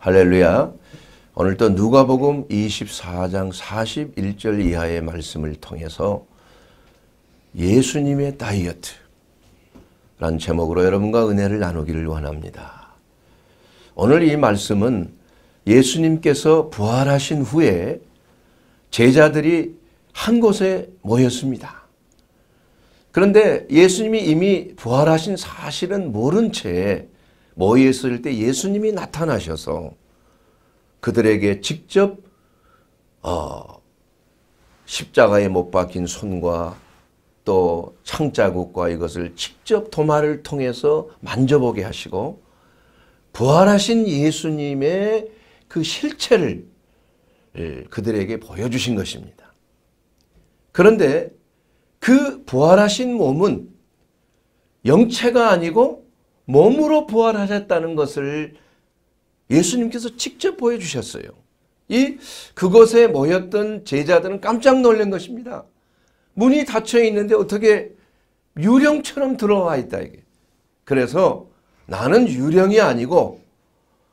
할렐루야. 오늘또 누가복음 24장 41절 이하의 말씀을 통해서 예수님의 다이어트라는 제목으로 여러분과 은혜를 나누기를 원합니다. 오늘 이 말씀은 예수님께서 부활하신 후에 제자들이 한 곳에 모였습니다. 그런데 예수님이 이미 부활하신 사실은 모른 채 모였을 때 예수님이 나타나셔서 그들에게 직접 어, 십자가에 못 박힌 손과 또 창자국과 이것을 직접 도마를 통해서 만져보게 하시고 부활하신 예수님의 그 실체를 예, 그들에게 보여주신 것입니다. 그런데 그 부활하신 몸은 영체가 아니고 몸으로 부활하셨다는 것을 예수님께서 직접 보여주셨어요. 이 그곳에 모였던 제자들은 깜짝 놀란 것입니다. 문이 닫혀 있는데 어떻게 유령처럼 들어와 있다 이게. 그래서 나는 유령이 아니고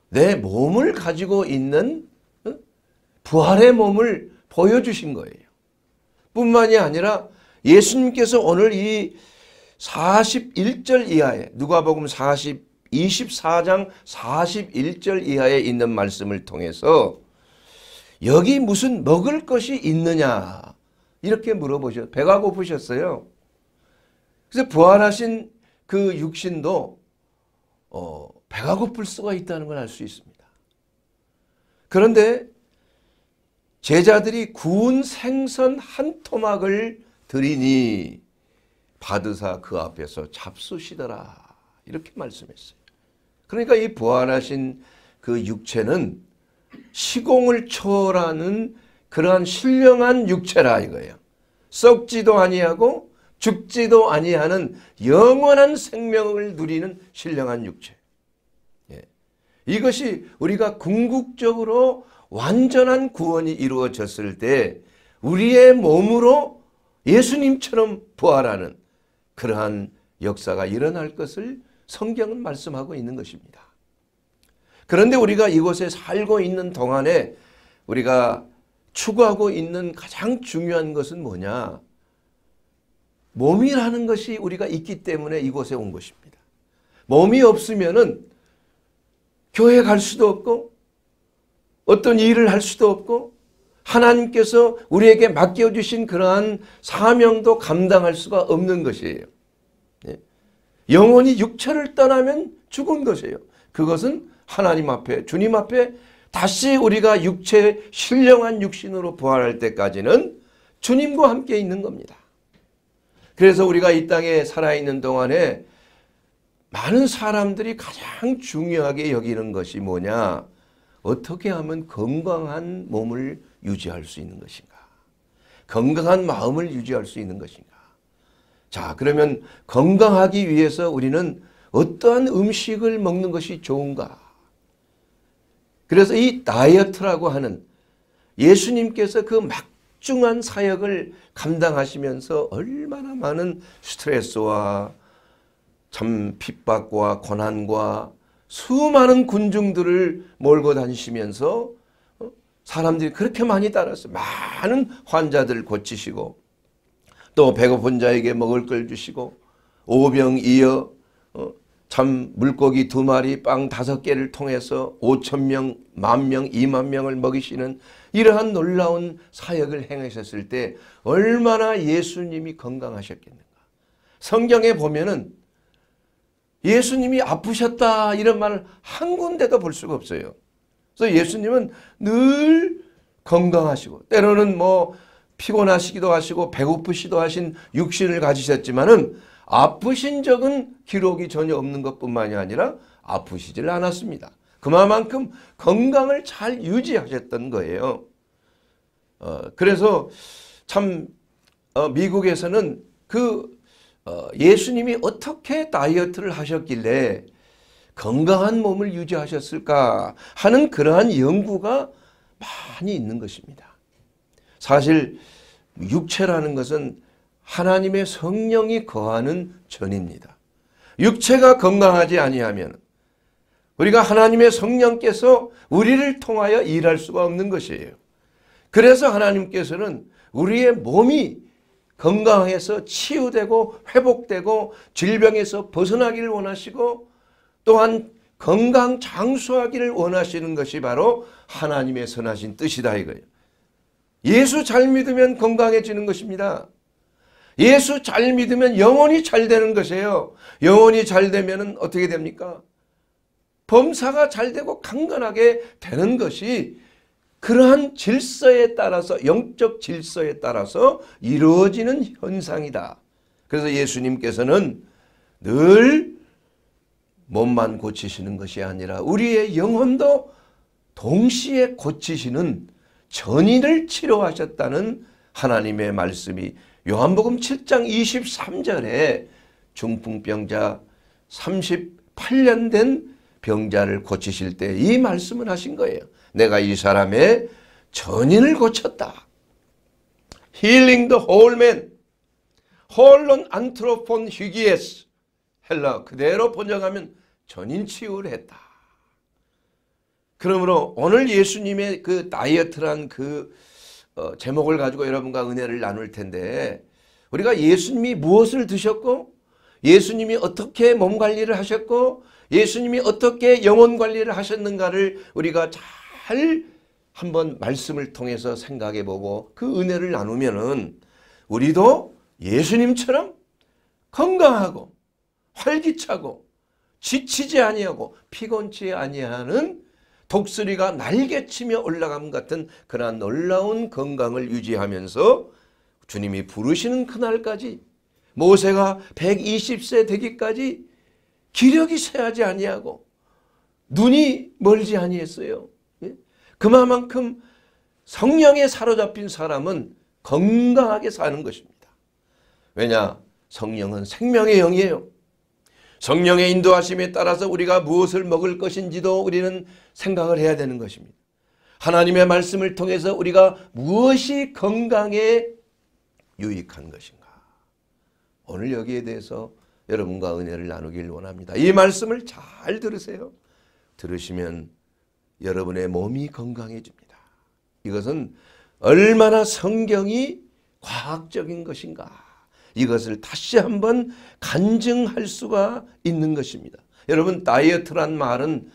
내 몸을 가지고 있는 부활의 몸을 보여주신 거예요. 뿐만이 아니라 예수님께서 오늘 이 41절 이하에 누가복음 40 24장 41절 이하에 있는 말씀을 통해서 여기 무슨 먹을 것이 있느냐 이렇게 물어보셨 배가 고프셨어요. 그래서 부활하신 그 육신도 어, 배가 고플 수가 있다는 걸 알 수 있습니다. 그런데 제자들이 구운 생선 한 토막을 드리니 받으사 그 앞에서 잡수시더라 이렇게 말씀했어요. 그러니까 이 부활하신 그 육체는 시공을 초월하는 그러한 신령한 육체라 이거예요. 썩지도 아니하고 죽지도 아니하는 영원한 생명을 누리는 신령한 육체. 예. 이것이 우리가 궁극적으로 완전한 구원이 이루어졌을 때 우리의 몸으로 예수님처럼 부활하는 그러한 역사가 일어날 것을 성경은 말씀하고 있는 것입니다. 그런데 우리가 이곳에 살고 있는 동안에 우리가 추구하고 있는 가장 중요한 것은 뭐냐? 몸이라는 것이 우리가 있기 때문에 이곳에 온 것입니다. 몸이 없으면은 교회 갈 수도 없고 어떤 일을 할 수도 없고 하나님께서 우리에게 맡겨주신 그러한 사명도 감당할 수가 없는 것이에요. 예. 영혼이 육체를 떠나면 죽은 것이에요. 그것은 하나님 앞에 주님 앞에 다시 우리가 육체 신령한 육신으로 부활할 때까지는 주님과 함께 있는 겁니다. 그래서 우리가 이 땅에 살아있는 동안에 많은 사람들이 가장 중요하게 여기는 것이 뭐냐 어떻게 하면 건강한 몸을 유지할 수 있는 것인가? 건강한 마음을 유지할 수 있는 것인가? 자, 그러면 건강하기 위해서 우리는 어떠한 음식을 먹는 것이 좋은가? 그래서 이 다이어트라고 하는 예수님께서 그 막중한 사역을 감당하시면서 얼마나 많은 스트레스와 참 핍박과 고난과 수많은 군중들을 몰고 다니시면서 사람들이 그렇게 많이 따라서 많은 환자들 고치시고 또 배고픈 자에게 먹을 걸 주시고 오병 이어 어, 참 물고기 두 마리 빵 다섯 개를 통해서 5천 명, 만 명, 2만 명을 먹이시는 이러한 놀라운 사역을 행하셨을 때 얼마나 예수님이 건강하셨겠는가. 성경에 보면은 예수님이 아프셨다 이런 말을 한 군데도 볼 수가 없어요. 그래서 예수님은 늘 건강하시고 때로는 뭐 피곤하시기도 하시고 배고프시도 하신 육신을 가지셨지만은 아프신 적은 기록이 전혀 없는 것뿐만이 아니라 아프시질 않았습니다. 그만큼 건강을 잘 유지하셨던 거예요. 어, 그래서 참 어, 미국에서는 그 어, 예수님이 어떻게 다이어트를 하셨길래 건강한 몸을 유지하셨을까 하는 그러한 연구가 많이 있는 것입니다. 사실 육체라는 것은 하나님의 성령이 거하는 전입니다. 육체가 건강하지 아니하면 우리가 하나님의 성령께서 우리를 통하여 일할 수가 없는 것이에요. 그래서 하나님께서는 우리의 몸이 건강해서 치유되고 회복되고 질병에서 벗어나기를 원하시고 또한 건강 장수하기를 원하시는 것이 바로 하나님의 선하신 뜻이다 이거예요. 예수 잘 믿으면 건강해지는 것입니다. 예수 잘 믿으면 영혼이 잘 되는 것이에요. 영혼이 잘 되면 어떻게 됩니까? 범사가 잘 되고 강건하게 되는 것이 그러한 질서에 따라서 영적 질서에 따라서 이루어지는 현상이다. 그래서 예수님께서는 늘 몸만 고치시는 것이 아니라 우리의 영혼도 동시에 고치시는 전인을 치료하셨다는 하나님의 말씀이 요한복음 7장 23절에 중풍병자 38년 된 병자를 고치실 때 이 말씀을 하신 거예요. 내가 이 사람의 전인을 고쳤다. 힐링 더 홀맨 홀론 안트로폰 휴기에스 헬라 그대로 번역하면 전인 치유를 했다. 그러므로 오늘 예수님의 그 다이어트란 그 어, 제목을 가지고 여러분과 은혜를 나눌 텐데 우리가 예수님이 무엇을 드셨고 예수님이 어떻게 몸 관리를 하셨고 예수님이 어떻게 영혼 관리를 하셨는가를 우리가 잘 한번 말씀을 통해서 생각해 보고 그 은혜를 나누면은 우리도 예수님처럼 건강하고 활기차고 지치지 아니하고 피곤치 아니하는 독수리가 날개치며 올라감 같은 그러한 놀라운 건강을 유지하면서 주님이 부르시는 그날까지 모세가 120세 되기까지 기력이 쇠하지 아니하고 눈이 멀지 아니했어요. 예? 그만큼 성령에 사로잡힌 사람은 건강하게 사는 것입니다. 왜냐? 성령은 생명의 영이에요. 성령의 인도하심에 따라서 우리가 무엇을 먹을 것인지도 우리는 생각을 해야 되는 것입니다. 하나님의 말씀을 통해서 우리가 무엇이 건강에 유익한 것인가. 오늘 여기에 대해서 여러분과 은혜를 나누길 원합니다. 이 말씀을 잘 들으세요. 들으시면 여러분의 몸이 건강해집니다. 이것은 얼마나 성경이 과학적인 것인가 이것을 다시 한번 간증할 수가 있는 것입니다. 여러분 다이어트란 말은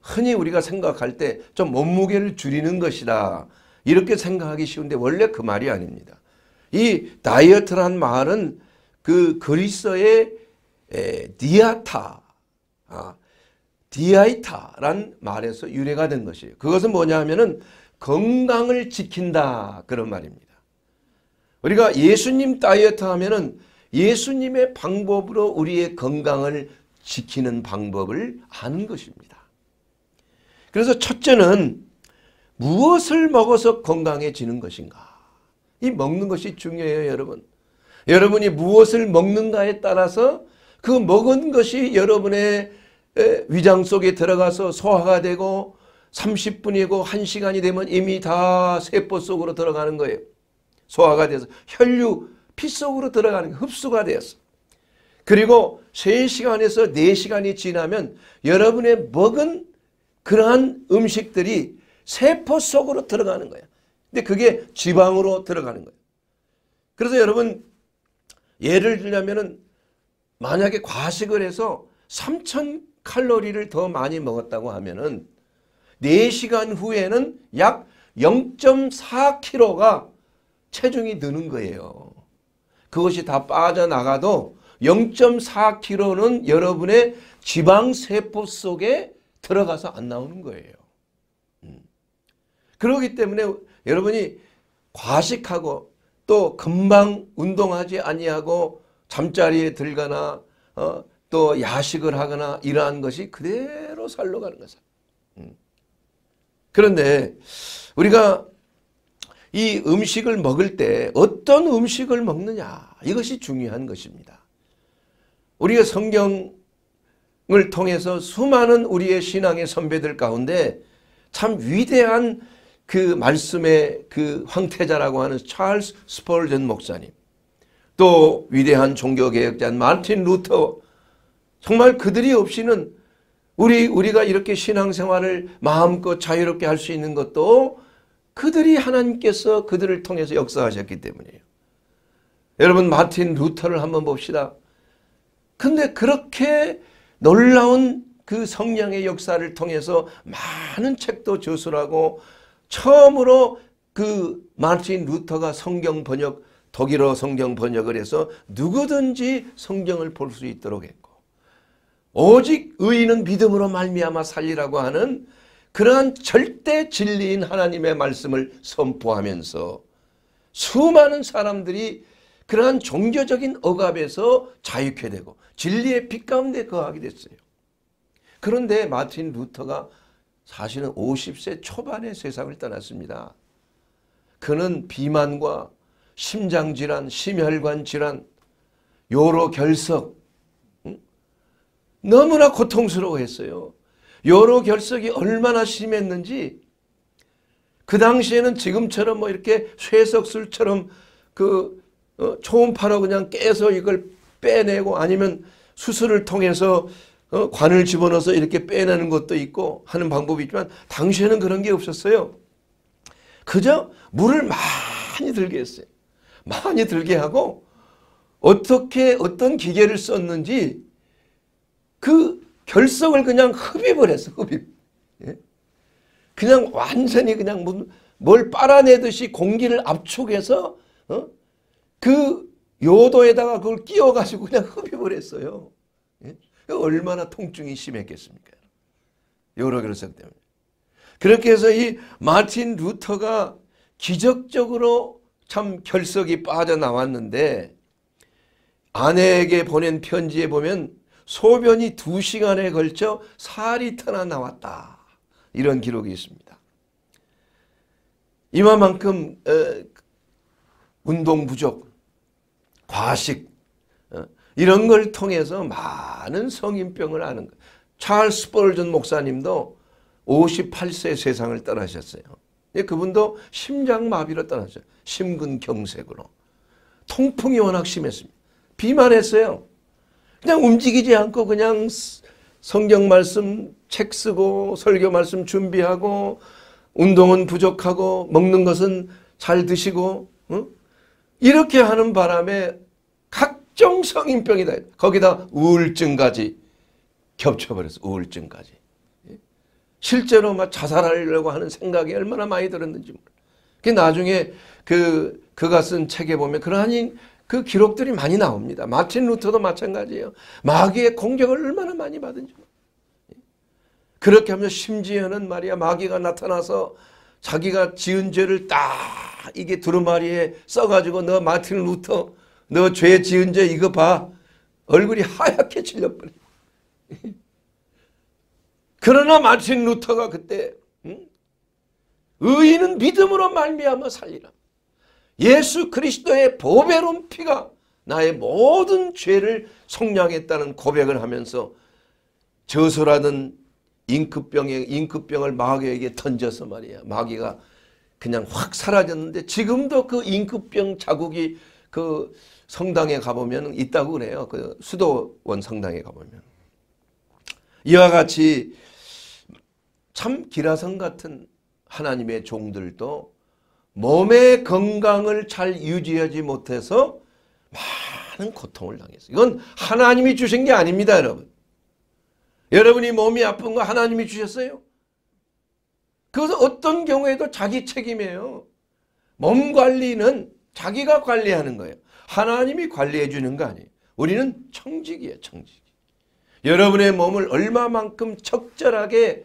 흔히 우리가 생각할 때 좀 몸무게를 줄이는 것이다 이렇게 생각하기 쉬운데 원래 그 말이 아닙니다. 이 다이어트란 말은 그그리스의 디아타 아, 디아이타란 말에서 유래가 된 것이에요. 그것은 뭐냐 하면 건강을 지킨다 그런 말입니다. 우리가 예수님 다이어트 하면은 예수님의 방법으로 우리의 건강을 지키는 방법을 아는 것입니다. 그래서 첫째는 무엇을 먹어서 건강해지는 것인가? 이 먹는 것이 중요해요, 여러분. 여러분이 무엇을 먹는가에 따라서 그 먹은 것이 여러분의 위장 속에 들어가서 소화가 되고 30분이고 1시간이 되면 이미 다 세포 속으로 들어가는 거예요. 소화가 돼서 혈류 피 속으로 들어가는 게 흡수가 되었어. 그리고 3시간에서 4시간이 지나면 여러분의 먹은 그러한 음식들이 세포 속으로 들어가는 거야. 근데 그게 지방으로 들어가는 거야. 그래서 여러분 예를 들자면은 만약에 과식을 해서 3천 칼로리를 더 많이 먹었다고 하면은 4시간 후에는 약 0.4kg가 체중이 느는 거예요. 그것이 다 빠져나가도 0.4kg는 여러분의 지방세포 속에 들어가서 안 나오는 거예요. 음. 그렇기 때문에 여러분이 과식하고 또 금방 운동하지 아니하고 잠자리에 들거나 어, 또 야식을 하거나 이러한 것이 그대로 살러 가는 거죠. 음. 그런데 우리가 이 음식을 먹을 때 어떤 음식을 먹느냐 이것이 중요한 것입니다. 우리의 성경을 통해서 수많은 우리의 신앙의 선배들 가운데 참 위대한 그 말씀의 그 황태자라고 하는 찰스 스펄전 목사님 또 위대한 종교개혁자 마틴 루터 정말 그들이 없이는 우리 우리가 이렇게 신앙생활을 마음껏 자유롭게 할 수 있는 것도 그들이 하나님께서 그들을 통해서 역사하셨기 때문이에요. 여러분 마틴 루터를 한번 봅시다. 근데 그렇게 놀라운 그 성령의 역사를 통해서 많은 책도 저술하고 처음으로 그 마틴 루터가 성경 번역 독일어 성경 번역을 해서 누구든지 성경을 볼 수 있도록 했고 오직 의인은 믿음으로 말미암아 살리라고 하는 그러한 절대 진리인 하나님의 말씀을 선포하면서 수많은 사람들이 그러한 종교적인 억압에서 자유케 되고 진리의 빛 가운데 거하게 됐어요. 그런데 마틴 루터가 사실은 50세 초반에 세상을 떠났습니다. 그는 비만과 심장질환, 심혈관 질환, 요로 결석 너무나 고통스러워했어요. 여러 결석이 얼마나 심했는지 그 당시에는 지금처럼 뭐 이렇게 쇠석술처럼 그 어, 초음파로 그냥 깨서 이걸 빼내고 아니면 수술을 통해서 어, 관을 집어넣어서 이렇게 빼내는 것도 있고 하는 방법이 있지만 당시에는 그런 게 없었어요. 그저 물을 많이 들게 했어요. 많이 들게 하고 어떻게 어떤 기계를 썼는지 그 결석을 그냥 흡입을 했어. 흡입. 예? 그냥 완전히 그냥 뭐, 뭘 빨아내듯이 공기를 압축해서 어? 그 요도에다가 그걸 끼워가지고 그냥 흡입을 했어요. 예? 얼마나 통증이 심했겠습니까? 여러 결석 때문에. 그렇게 해서 이 마틴 루터가 기적적으로 참 결석이 빠져나왔는데 아내에게 보낸 편지에 보면 소변이 2시간에 걸쳐 4리터나 나왔다. 이런 기록이 있습니다. 이만큼 어, 운동 부족, 과식 어, 이런 걸 통해서 많은 성인병을 아는 찰스 버전 목사님도 58세 세상을 떠나셨어요. 예, 그분도 심장마비로 떠나어요 심근경색으로. 통풍이 워낙 심했습니다. 비만했어요. 그냥 움직이지 않고 그냥 성경 말씀 책 쓰고 설교 말씀 준비하고 운동은 부족하고 먹는 것은 잘 드시고 어? 이렇게 하는 바람에 각종 성인병이다. 거기다 우울증까지 겹쳐버렸어. 우울증까지. 예? 실제로 막 자살하려고 하는 생각이 얼마나 많이 들었는지 몰라. 그 나중에 그 그가 쓴 책에 보면 그러하니 그 기록들이 많이 나옵니다. 마틴 루터도 마찬가지예요. 마귀의 공격을 얼마나 많이 받은지. 그렇게 하면서 심지어는 말이야 마귀가 나타나서 자기가 지은 죄를 딱 이게 두루마리에 써가지고 너 마틴 루터 너 죄 지은 죄 이거 봐. 얼굴이 하얗게 질려버려. 그러나 마틴 루터가 그때 응? 의인은 믿음으로 말미암아 살리라. 예수 그리스도의 보배로운 피가 나의 모든 죄를 속량했다는 고백을 하면서 저소라는 잉크병에 잉크병을 마귀에게 던져서 말이야. 마귀가 그냥 확 사라졌는데 지금도 그 잉크병 자국이 그 성당에 가보면 있다고 그래요. 그 수도원 성당에 가보면. 이와 같이 참 기라성 같은 하나님의 종들도 몸의 건강을 잘 유지하지 못해서 많은 고통을 당했어요. 이건 하나님이 주신 게 아닙니다, 여러분. 여러분이 몸이 아픈 거 하나님이 주셨어요? 그것은 어떤 경우에도 자기 책임이에요. 몸 관리는 자기가 관리하는 거예요. 하나님이 관리해 주는 거 아니에요. 우리는 청직이에요, 청직. 여러분의 몸을 얼마만큼 적절하게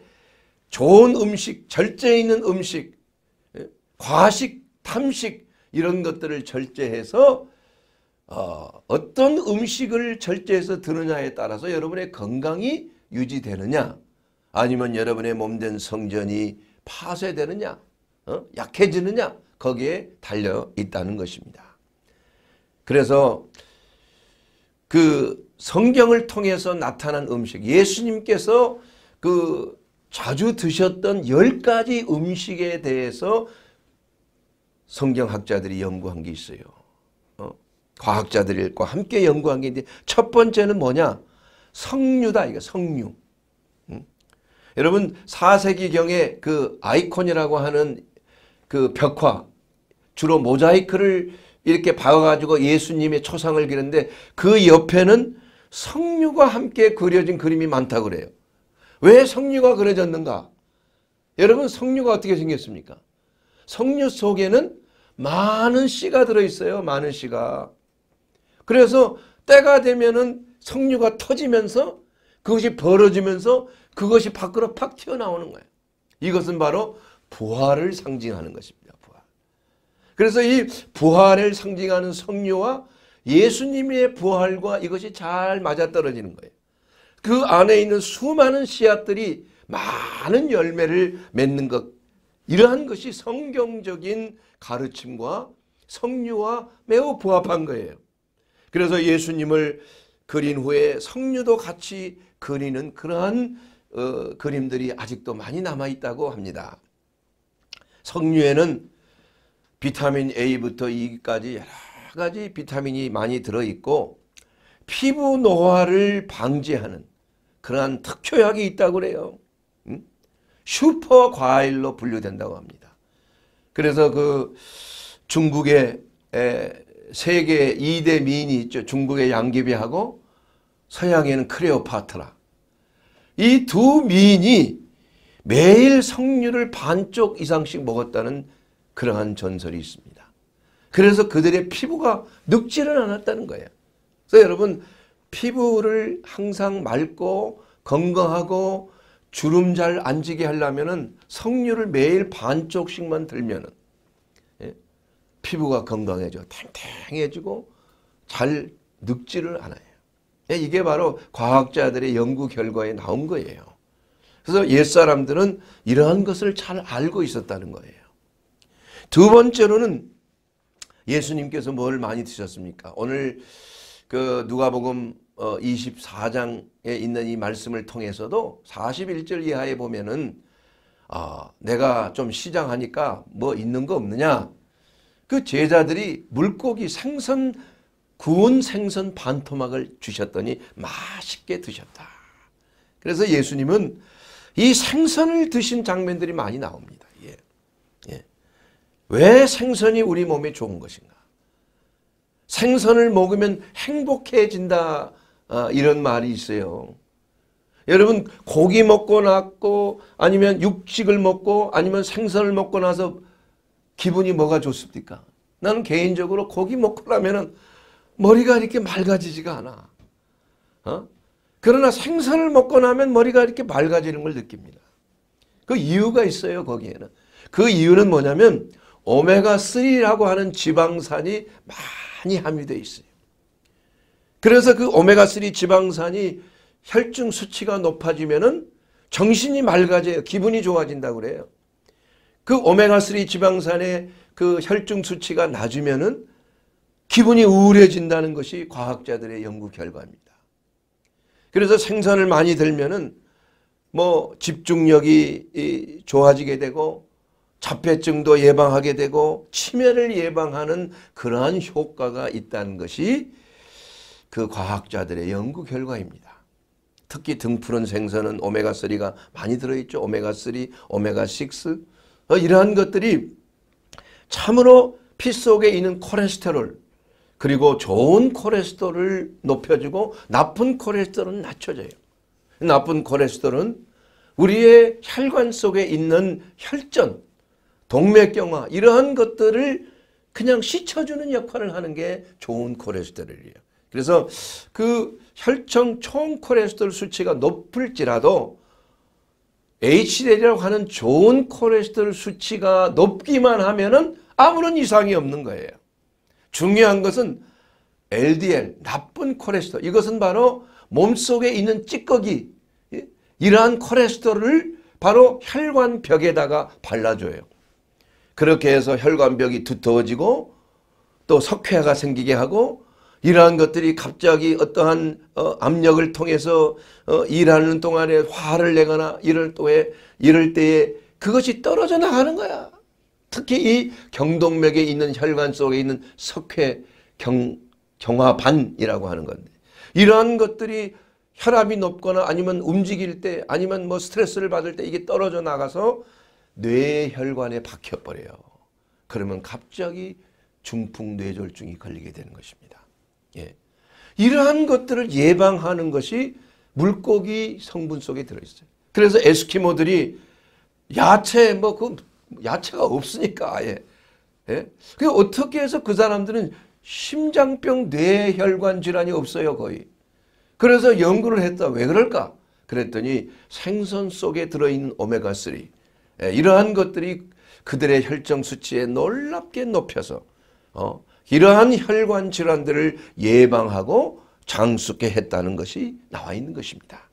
좋은 음식, 절제 있는 음식, 과식, 탐식 이런 것들을 절제해서 어, 어떤 음식을 절제해서 드느냐에 따라서 여러분의 건강이 유지되느냐 아니면 여러분의 몸된 성전이 파쇄되느냐 어? 약해지느냐 거기에 달려 있다는 것입니다. 그래서 그 성경을 통해서 나타난 음식 예수님께서 그 자주 드셨던 열 가지 음식에 대해서 성경학자들이 연구한 게 있어요. 어? 과학자들과 함께 연구한 게 있는데 첫 번째는 뭐냐? 성류다 이거 성류. 응? 음? 여러분 4세기경에 그 아이콘이라고 하는 그 벽화 주로 모자이크를 이렇게 박아가지고 예수님의 초상을 그리는데 그 옆에는 성류가 함께 그려진 그림이 많다고 그래요. 왜 성류가 그려졌는가? 여러분 성류가 어떻게 생겼습니까? 석류 속에는 많은 씨가 들어있어요. 많은 씨가. 그래서 때가 되면은 석류가 터지면서 그것이 벌어지면서 그것이 밖으로 팍 튀어나오는 거예요. 이것은 바로 부활을 상징하는 것입니다. 부활. 그래서 이 부활을 상징하는 성류와 예수님의 부활과 이것이 잘 맞아떨어지는 거예요. 그 안에 있는 수많은 씨앗들이 많은 열매를 맺는 것 이러한 것이 성경적인 가르침과 성류와 매우 부합한 거예요. 그래서 예수님을 그린 후에 성류도 같이 그리는 그러한 어, 그림들이 아직도 많이 남아있다고 합니다. 성류에는 비타민 A부터 E까지 여러 가지 비타민이 많이 들어있고 피부 노화를 방지하는 그러한 특효약이 있다고 그래요. 슈퍼 과일로 분류된다고 합니다. 그래서 그 중국의 세계 2대 미인이 있죠. 중국의 양귀비하고 서양에는 크레오파트라. 이 두 미인이 매일 석류를 반쪽 이상씩 먹었다는 그러한 전설이 있습니다. 그래서 그들의 피부가 늙지는 않았다는 거예요. 그래서 여러분 피부를 항상 맑고 건강하고 주름 잘안 지게 하려면은 석류를 매일 반쪽씩만 들면은 예? 피부가 건강해져 탱탱해지고 잘 늙지를 않아요. 예? 이게 바로 과학자들의 연구 결과에 나온 거예요. 그래서 옛사람들은 이러한 것을 잘 알고 있었다는 거예요. 두 번째로는 예수님께서 뭘 많이 드셨습니까? 오늘 그 누가복음 24장에 어, 있는 이 말씀을 통해서도 41절 이하에 보면은 아, 내가 좀 시장하니까 뭐 있는 거 없느냐? 그 제자들이 물고기 생선 구운 생선 반토막을 주셨더니 맛있게 드셨다. 그래서 예수님은 이 생선을 드신 장면들이 많이 나옵니다. 예. 예. 왜 생선이 우리 몸에 좋은 것인가? 생선을 먹으면 행복해진다 아, 이런 말이 있어요. 여러분 고기 먹고 났고 아니면 육식을 먹고 아니면 생선을 먹고 나서 기분이 뭐가 좋습니까? 나는 개인적으로 고기 먹고 나면은 머리가 이렇게 맑아지지가 않아. 어? 그러나 생선을 먹고 나면 머리가 이렇게 맑아지는 걸 느낍니다. 그 이유가 있어요 거기에는. 그 이유는 뭐냐면 오메가3라고 하는 지방산이 많이 함유되어 있어요. 그래서 그 오메가3 지방산이 혈중 수치가 높아지면은 정신이 맑아져요. 기분이 좋아진다고 그래요. 그 오메가3 지방산의 그 혈중 수치가 낮으면은 기분이 우울해진다는 것이 과학자들의 연구 결과입니다. 그래서 생선을 많이 들면은 뭐 집중력이 좋아지게 되고 자폐증도 예방하게 되고 치매를 예방하는 그러한 효과가 있다는 것이 그 과학자들의 연구 결과입니다. 특히 등푸른 생선은 오메가3가 많이 들어있죠. 오메가3, 오메가6 어, 이러한 것들이 참으로 피 속에 있는 콜레스테롤 그리고 좋은 콜레스테롤을 높여주고 나쁜 콜레스테롤은 낮춰줘요. 나쁜 콜레스테롤은 우리의 혈관 속에 있는 혈전, 동맥경화 이러한 것들을 그냥 씻어주는 역할을 하는 게 좋은 콜레스테롤이에요. 그래서 그 혈청 총 콜레스테롤 수치가 높을지라도 HDL이라고 하는 좋은 콜레스테롤 수치가 높기만 하면은 아무런 이상이 없는 거예요. 중요한 것은 LDL, 나쁜 콜레스테롤. 이것은 바로 몸속에 있는 찌꺼기, 예? 이러한 콜레스테롤을 바로 혈관벽에다가 발라줘요. 그렇게 해서 혈관벽이 두터워지고 또 석회화가 생기게 하고 이러한 것들이 갑자기 어떠한 어, 압력을 통해서 어, 일하는 동안에 화를 내거나 이럴 또에 이럴 때에 그것이 떨어져 나가는 거야. 특히 이 경동맥에 있는 혈관 속에 있는 석회 경, 경화반이라고 하는 건데 이러한 것들이 혈압이 높거나 아니면 움직일 때 아니면 뭐 스트레스를 받을 때 이게 떨어져 나가서 뇌혈관에 박혀버려요. 그러면 갑자기 중풍 뇌졸중이 걸리게 되는 것입니다. 예. 이러한 것들을 예방하는 것이 물고기 성분 속에 들어있어요. 그래서 에스키모들이 야채 뭐 그 야채가 없으니까 아예. 예? 그 어떻게 해서 그 사람들은 심장병, 뇌혈관 질환이 없어요 거의. 그래서 연구를 했다. 왜 그럴까? 그랬더니 생선 속에 들어있는 오메가3 예, 이러한 것들이 그들의 혈정 수치에 놀랍게 높여서 어, 이러한 혈관 질환들을 예방하고 장수케 했다는 것이 나와 있는 것입니다.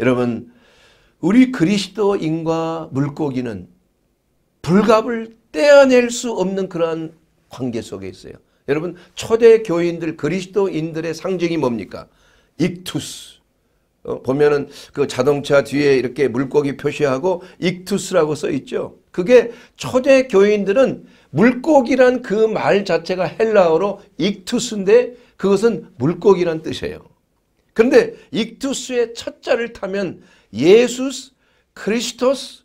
여러분 우리 그리스도인과 물고기는 불갑을 떼어낼 수 없는 그러한 관계 속에 있어요. 여러분 초대 교인들 그리스도인들의 상징이 뭡니까? 익투스. 어, 보면은 그 자동차 뒤에 이렇게 물고기 표시하고 익투스라고 써 있죠. 그게 초대 교인들은 물고기란 그 말 자체가 헬라어로 익투스인데 그것은 물고기란 뜻이에요. 그런데 익투스의 첫자를 타면 예수스, 크리스토스,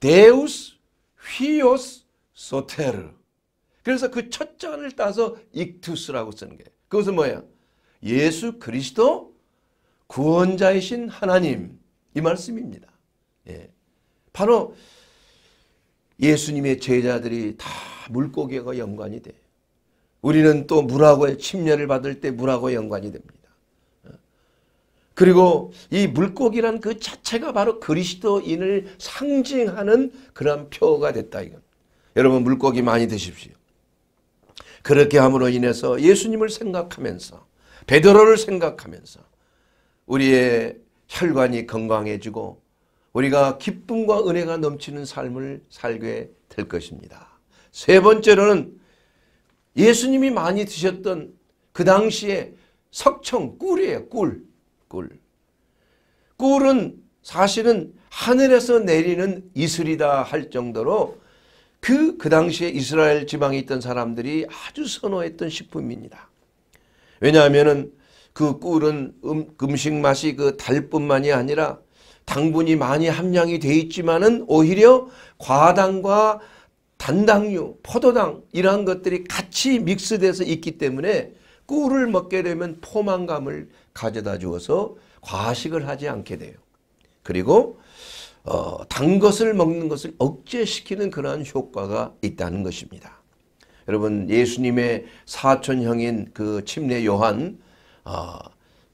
데우스, 휘오스, 소테르. 그래서 그 첫자를 따서 익투스라고 쓰는 게 그것은 뭐예요? 예수 그리스도 구원자이신 하나님 이 말씀입니다. 예. 바로 예수님의 제자들이 다 물고기와 연관이 돼요. 우리는 또 물하고의 침례를 받을 때 물하고 연관이 됩니다. 그리고 이 물고기란 그 자체가 바로 그리스도인을 상징하는 그런 표가 됐다 이건. 여러분 물고기 많이 드십시오. 그렇게 함으로 인해서 예수님을 생각하면서 베드로를 생각하면서 우리의 혈관이 건강해지고 우리가 기쁨과 은혜가 넘치는 삶을 살게 될 것입니다. 세 번째로는 예수님이 많이 드셨던 그 당시에 석청 꿀이에요. 꿀. 꿀. 꿀은 사실은 하늘에서 내리는 이슬이다 할 정도로 그, 그 당시에 이스라엘 지방에 있던 사람들이 아주 선호했던 식품입니다. 왜냐하면그 꿀은 음, 음식 맛이 그 달뿐만이 아니라 당분이 많이 함량이 되어 있지만은 오히려 과당과 단당류, 포도당 이러한 것들이 같이 믹스돼서 있기 때문에 꿀을 먹게 되면 포만감을 가져다 주어서 과식을 하지 않게 돼요. 그리고 어, 단 것을 먹는 것을 억제시키는 그러한 효과가 있다는 것입니다. 여러분 예수님의 사촌형인 그 침례 요한 어,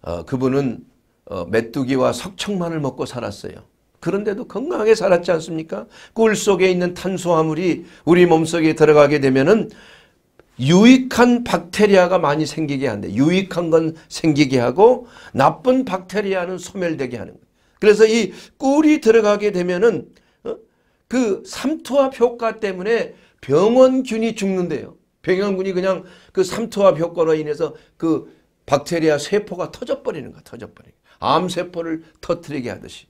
어, 그분은 어, 메뚜기와 석청만을 먹고 살았어요. 그런데도 건강하게 살았지 않습니까? 꿀 속에 있는 탄수화물이 우리 몸속에 들어가게 되면은 유익한 박테리아가 많이 생기게 한대. 유익한 건 생기게 하고 나쁜 박테리아는 소멸되게 하는 거예요. 그래서 이 꿀이 들어가게 되면은 어? 그 삼투압 효과 때문에 병원균이 죽는데요. 병원균이 그냥 그 삼투압 효과로 인해서 그 박테리아 세포가 터져버리는 거야. 터져버리는 거야. 암세포를 터뜨리게 하듯이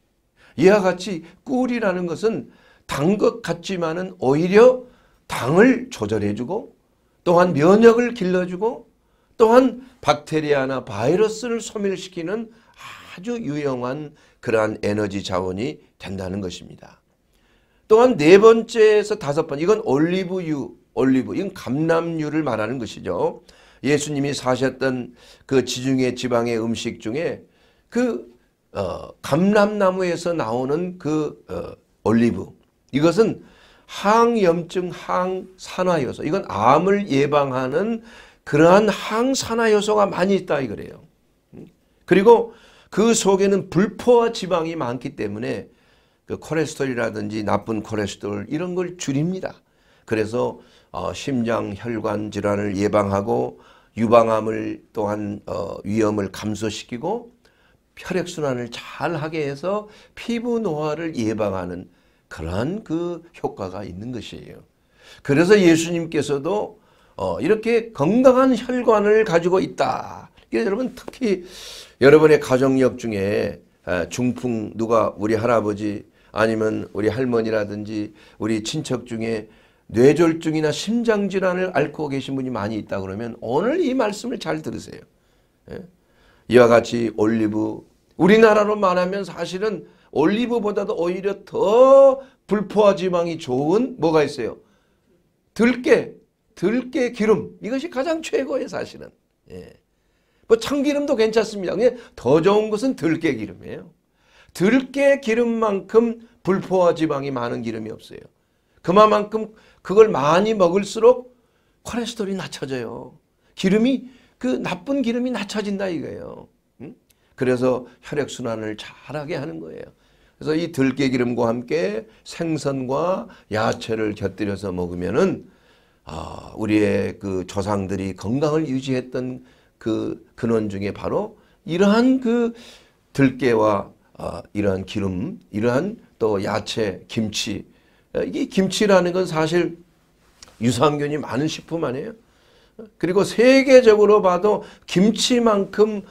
이와 같이 꿀이라는 것은 단 것 같지만은 오히려 당을 조절해주고 또한 면역을 길러주고 또한 박테리아나 바이러스를 소멸시키는 아주 유용한 그러한 에너지 자원이 된다는 것입니다. 또한 네 번째에서 다섯 번 이건 올리브유 올리브 이건 감람유를 말하는 것이죠. 예수님이 사셨던 그 지중해 지방의 음식 중에 그 어, 감람나무에서 나오는 그 어, 올리브 이것은 항염증 항산화요소 이건 암을 예방하는 그러한 항산화요소가 많이 있다 이거래요. 음. 그리고 그 속에는 불포화 지방이 많기 때문에 그 콜레스테롤이라든지 나쁜 콜레스테롤 이런 걸 줄입니다. 그래서 어, 심장 혈관 질환을 예방하고 유방암을 또한 어, 위험을 감소시키고 혈액순환을 잘 하게 해서 피부 노화를 예방하는 그러한 그 효과가 있는 것이에요. 그래서 예수님께서도 어, 이렇게 건강한 혈관을 가지고 있다. 여러분 특히 여러분의 가정력 중에 아, 중풍 누가 우리 할아버지 아니면 우리 할머니라든지 우리 친척 중에 뇌졸중이나 심장질환을 앓고 계신 분이 많이 있다 그러면 오늘 이 말씀을 잘 들으세요. 예? 이와 같이 올리브 우리나라로 말하면 사실은 올리브보다도 오히려 더 불포화 지방이 좋은 뭐가 있어요? 들깨, 들깨 기름 이것이 가장 최고예요 사실은. 예. 뭐 참기름도 괜찮습니다. 근데 더 좋은 것은 들깨 기름이에요. 들깨 기름만큼 불포화 지방이 많은 기름이 없어요. 그만큼 그걸 많이 먹을수록 콜레스테롤이 낮춰져요. 기름이 그 나쁜 기름이 낮춰진다 이거예요. 응? 그래서 혈액순환을 잘하게 하는 거예요. 그래서 이 들깨기름과 함께 생선과 야채를 곁들여서 먹으면은 아, 우리의 그 조상들이 건강을 유지했던 그 근원 중에 바로 이러한 그 들깨와 아, 이러한 기름, 이러한 또 야채, 김치 아, 이게 김치라는 건 사실 유산균이 많은 식품 아니에요? 그리고 세계적으로 봐도 김치만큼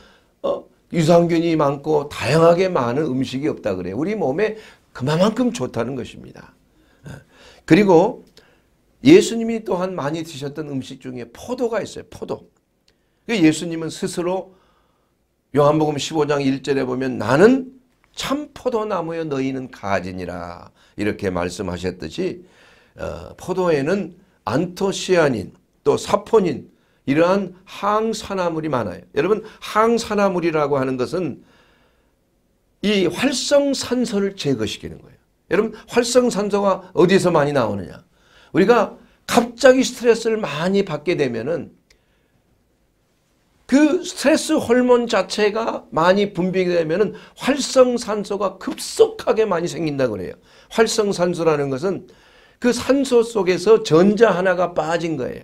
어, 유산균이 많고 다양하게 많은 음식이 없다 그래요. 우리 몸에 그만큼 좋다는 것입니다. 예. 그리고 예수님이 또한 많이 드셨던 음식 중에 포도가 있어요. 포도. 그 예수님은 스스로 요한복음 15장 1절에 보면 나는 참 포도나무여 너희는 가지니라 이렇게 말씀하셨듯이 어, 포도에는 안토시아닌 또 사포닌 이러한 항산화물이 많아요. 여러분 항산화물이라고 하는 것은 이 활성산소를 제거시키는 거예요. 여러분 활성산소가 어디서 많이 나오느냐. 우리가 갑자기 스트레스를 많이 받게 되면은 그 스트레스 호르몬 자체가 많이 분비되면은 활성산소가 급속하게 많이 생긴다 그래요. 활성산소라는 것은 그 산소 속에서 전자 하나가 빠진 거예요.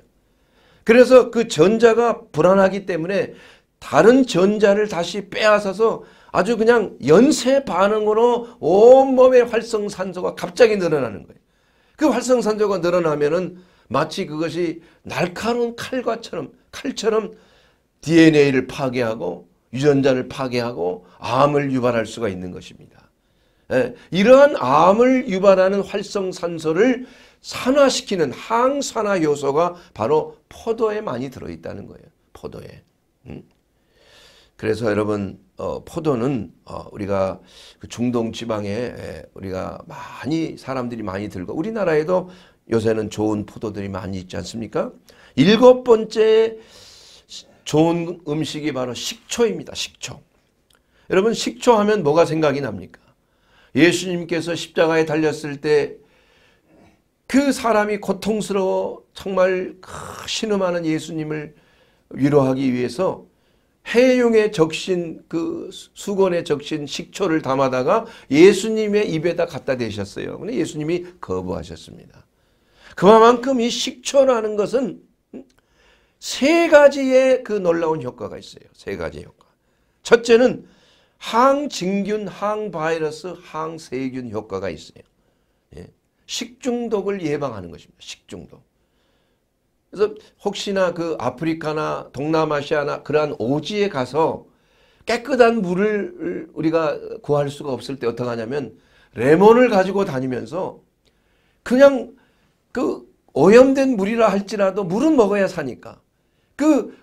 그래서 그 전자가 불안하기 때문에 다른 전자를 다시 빼앗아서 아주 그냥 연쇄 반응으로 온몸의 활성산소가 갑자기 늘어나는 거예요. 그 활성산소가 늘어나면은 마치 그것이 날카로운 칼과처럼 칼처럼 DNA를 파괴하고 유전자를 파괴하고 암을 유발할 수가 있는 것입니다. 예, 이러한 암을 유발하는 활성산소를 산화시키는 항산화 요소가 바로 포도에 많이 들어있다는 거예요. 포도에. 음? 그래서 여러분 어, 포도는 어, 우리가 그 중동 지방에 에, 우리가 많이 사람들이 많이 들고 우리나라에도 요새는 좋은 포도들이 많이 있지 않습니까? 일곱 번째 좋은 음식이 바로 식초입니다. 식초. 여러분 식초 하면 뭐가 생각이 납니까? 예수님께서 십자가에 달렸을 때그 사람이 고통스러워 정말 신음하는 예수님을 위로하기 위해서 해용에 적신 그 수건에 적신 식초를 담아다가 예수님의 입에다 갖다 대셨어요. 근데 예수님이 거부하셨습니다. 그만큼 이 식초라는 것은 세 가지의 그 놀라운 효과가 있어요. 세 가지 효과. 첫째는 항진균, 항바이러스, 항세균 효과가 있어요. 식중독을 예방하는 것입니다. 식중독. 그래서 혹시나 그 아프리카나 동남아시아나 그러한 오지에 가서 깨끗한 물을 우리가 구할 수가 없을 때 어떻게 하냐면 레몬을 가지고 다니면서 그냥 그 오염된 물이라 할지라도 물은 먹어야 사니까 그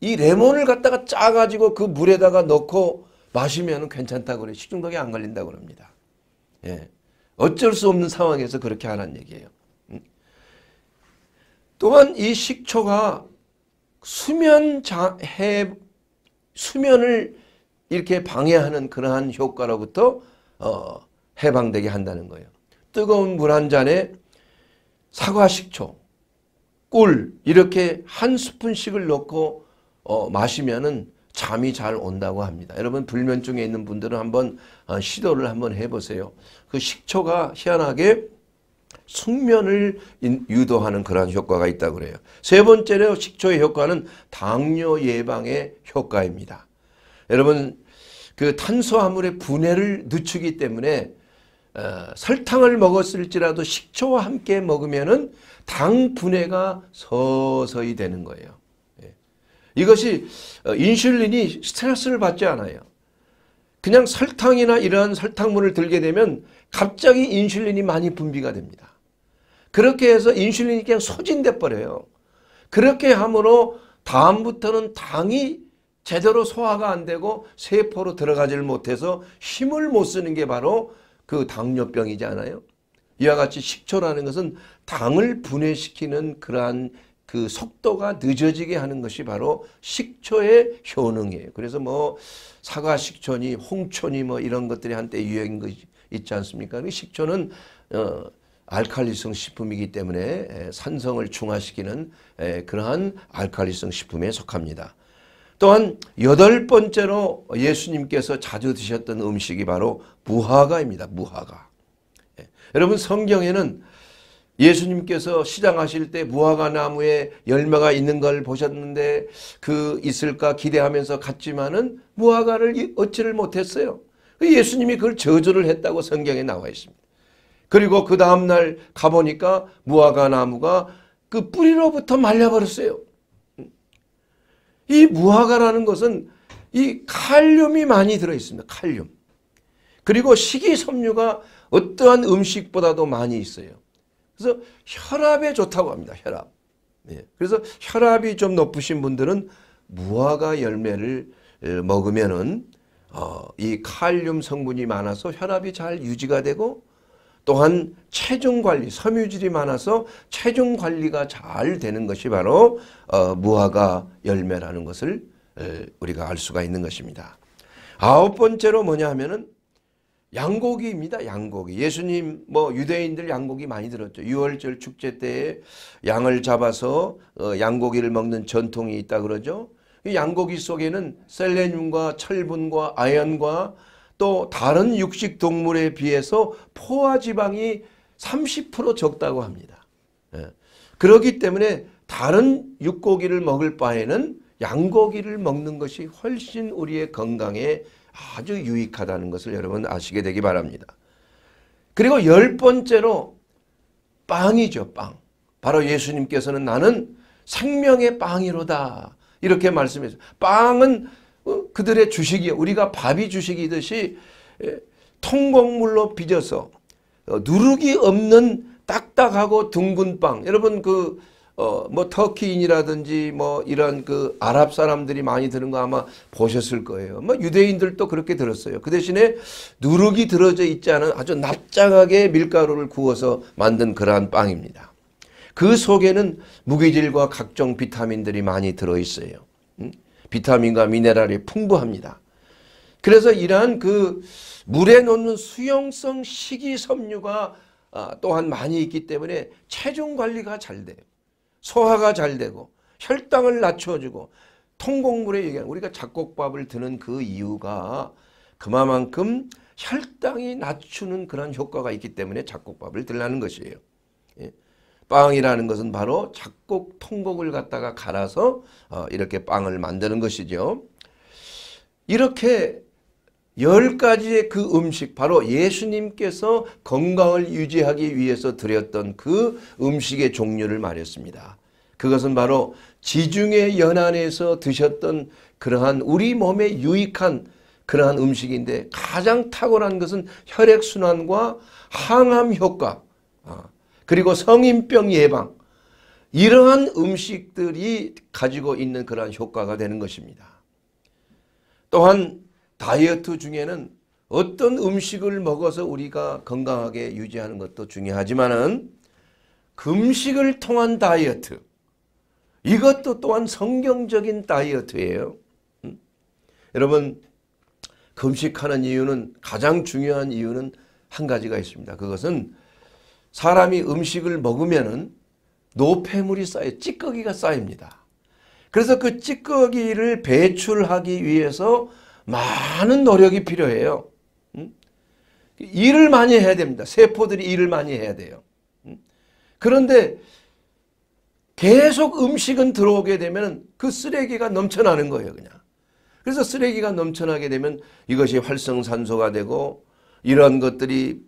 이 레몬을 갖다가 짜가지고 그 물에다가 넣고 마시면 괜찮다고 그래 식중독에 안 걸린다고 그럽니다. 예. 어쩔 수 없는 상황에서 그렇게 하란 얘기예요. 음. 또한 이 식초가 수면 장해 수면을 이렇게 방해하는 그러한 효과로부터 어, 해방되게 한다는 거예요. 뜨거운 물 한 잔에 사과 식초, 꿀 이렇게 한 스푼씩을 넣고 어, 마시면은 잠이 잘 온다고 합니다. 여러분 불면증에 있는 분들은 한번 어, 시도를 한번 해보세요. 그 식초가 희한하게 숙면을 유도하는 그런 효과가 있다고 그래요. 세 번째로 식초의 효과는 당뇨 예방의 효과입니다. 여러분 그 탄수화물의 분해를 늦추기 때문에 어, 설탕을 먹었을지라도 식초와 함께 먹으면 당 분해가 서서히 되는 거예요. 이것이 어, 인슐린이 스트레스를 받지 않아요. 그냥 설탕이나 이러한 설탕물을 들게 되면 갑자기 인슐린이 많이 분비가 됩니다. 그렇게 해서 인슐린이 그냥 소진돼 버려요. 그렇게 함으로 다음부터는 당이 제대로 소화가 안 되고 세포로 들어가질 못해서 힘을 못 쓰는 게 바로 그 당뇨병이잖아요. 이와 같이 식초라는 것은 당을 분해시키는 그러한 그 속도가 늦어지게 하는 것이 바로 식초의 효능이에요. 그래서 뭐 사과 식초니 홍초니 뭐 이런 것들이 한때 유행인 거 있지 않습니까? 그 식초는 어 알칼리성 식품이기 때문에 산성을 중화시키는 그러한 알칼리성 식품에 속합니다. 또한 여덟 번째로 예수님께서 자주 드셨던 음식이 바로 무화과입니다. 무화과. 예. 여러분 성경에는 예수님께서 시장하실 때 무화과 나무에 열매가 있는 걸 보셨는데 그 있을까 기대하면서 갔지만은 무화과를 얻지를 못했어요. 그 예수님이 그걸 저주를 했다고 성경에 나와 있습니다. 그리고 그 다음날 가보니까 무화과 나무가 그 뿌리로부터 말려버렸어요. 이 무화과라는 것은 이 칼륨이 많이 들어있습니다. 칼륨. 그리고 식이섬유가 어떠한 음식보다도 많이 있어요. 그래서 혈압에 좋다고 합니다. 혈압. 예. 그래서 혈압이 좀 높으신 분들은 무화과 열매를 먹으면은 어, 이 칼륨 성분이 많아서 혈압이 잘 유지가 되고 또한 체중 관리, 섬유질이 많아서 체중 관리가 잘 되는 것이 바로 어, 무화과 열매라는 것을 에, 우리가 알 수가 있는 것입니다. 아홉 번째로 뭐냐 하면은 양고기입니다. 양고기. 예수님 뭐 유대인들 양고기 많이 들었죠. 6월절 축제 때 양을 잡아서 어, 양고기를 먹는 전통이 있다 그러죠. 양고기 속에는 셀레늄과 철분과 아연과 또 다른 육식 동물에 비해서 포화 지방이 30% 적다고 합니다. 예. 그렇기 때문에 다른 육고기를 먹을 바에는 양고기를 먹는 것이 훨씬 우리의 건강에 아주 유익하다는 것을 여러분 아시게 되기 바랍니다. 그리고 열 번째로 빵이죠. 빵. 바로 예수님께서는 나는 생명의 빵이로다. 이렇게 말씀했어 빵은 어, 그들의 주식이 우리가 밥이 주식이듯이 예, 통곡물로 빚어서 어, 누룩이 없는 딱딱하고 둥근 빵. 여러분 그 어, 뭐 터키인이라든지 뭐 이런 그 아랍 사람들이 많이 들은 거 아마 보셨을 거예요. 뭐 유대인들도 그렇게 들었어요. 그 대신에 누룩이 들어져 있지 않은 아주 납작하게 밀가루를 구워서 만든 그러한 빵입니다. 그 속에는 무기질과 각종 비타민들이 많이 들어있어요. 음? 비타민과 미네랄이 풍부합니다. 그래서 이러한 그 물에 놓는 수용성 식이섬유가 아, 또한 많이 있기 때문에 체중 관리가 잘 돼요. 소화가 잘 되고 혈당을 낮춰주고 통곡물에 얘기한 우리가 잡곡밥을 드는 그 이유가 그만큼 혈당이 낮추는 그런 효과가 있기 때문에 잡곡밥을 들라는 것이에요. 예. 빵이라는 것은 바로 잡곡 통곡을 갖다가 갈아서 어, 이렇게 빵을 만드는 것이죠. 이렇게 열 가지의 그 음식 바로 예수님께서 건강을 유지하기 위해서 드렸던 그 음식의 종류를 말했습니다. 그것은 바로 지중해 연안에서 드셨던 그러한 우리 몸에 유익한 그러한 음식인데 가장 탁월한 것은 혈액순환과 항암 효과 아, 그리고 성인병 예방 이러한 음식들이 가지고 있는 그러한 효과가 되는 것입니다. 또한 다이어트 중에는 어떤 음식을 먹어서 우리가 건강하게 유지하는 것도 중요하지만은 금식을 통한 다이어트 이것도 또한 성경적인 다이어트예요. 음? 여러분 금식하는 이유는 가장 중요한 이유는 한 가지가 있습니다. 그것은 사람이 음식을 먹으면은 노폐물이 쌓여 찌꺼기가 쌓입니다. 그래서 그 찌꺼기를 배출하기 위해서 많은 노력이 필요해요. 음? 일을 많이 해야 됩니다. 세포들이 일을 많이 해야 돼요. 음? 그런데 계속 음식은 들어오게 되면 그 쓰레기가 넘쳐나는 거예요. 그냥. 그래서 쓰레기가 넘쳐나게 되면 이것이 활성산소가 되고 이런 것들이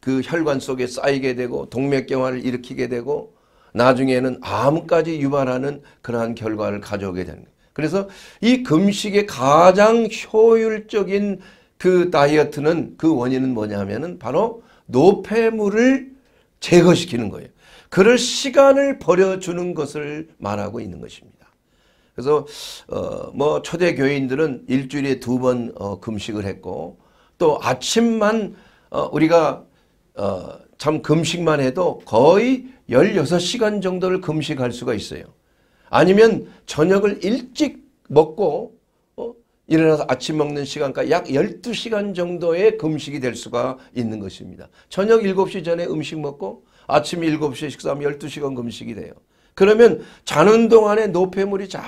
그 혈관 속에 쌓이게 되고 동맥경화를 일으키게 되고 나중에는 암까지 유발하는 그러한 결과를 가져오게 되는 거 그래서 이 금식의 가장 효율적인 그 다이어트는 그 원인은 뭐냐 하면은 바로 노폐물을 제거시키는 거예요. 그럴 시간을 버려주는 것을 말하고 있는 것입니다. 그래서 어뭐 초대 교인들은 일주일에 두 번 어 금식을 했고 또 아침만 어 우리가 어참 금식만 해도 거의 16시간 정도를 금식할 수가 있어요. 아니면 저녁을 일찍 먹고 어? 일어나서 아침 먹는 시간까지 약 12시간 정도의 금식이 될 수가 있는 것입니다. 저녁 7시 전에 음식 먹고 아침 7시에 식사하면 12시간 금식이 돼요. 그러면 자는 동안에 노폐물이 잘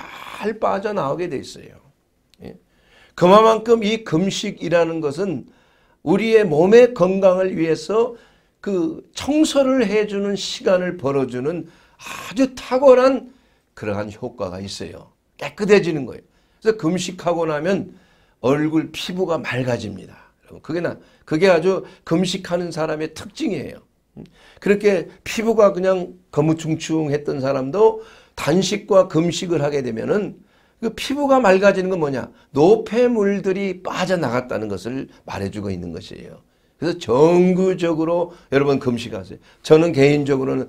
빠져나오게 돼 있어요. 예? 그만큼 이 금식이라는 것은 우리의 몸의 건강을 위해서 그 청소를 해주는 시간을 벌어주는 아주 탁월한 그러한 효과가 있어요. 깨끗해지는 거예요. 그래서 금식하고 나면 얼굴 피부가 맑아집니다. 그게 나 그게 아주 금식하는 사람의 특징이에요. 음, 그렇게 피부가 그냥 거무충충했던 사람도 단식과 금식을 하게 되면은 그 피부가 맑아지는 건 뭐냐? 노폐물들이 빠져나갔다는 것을 말해주고 있는 것이에요. 그래서 정구적으로 여러분 금식하세요. 저는 개인적으로는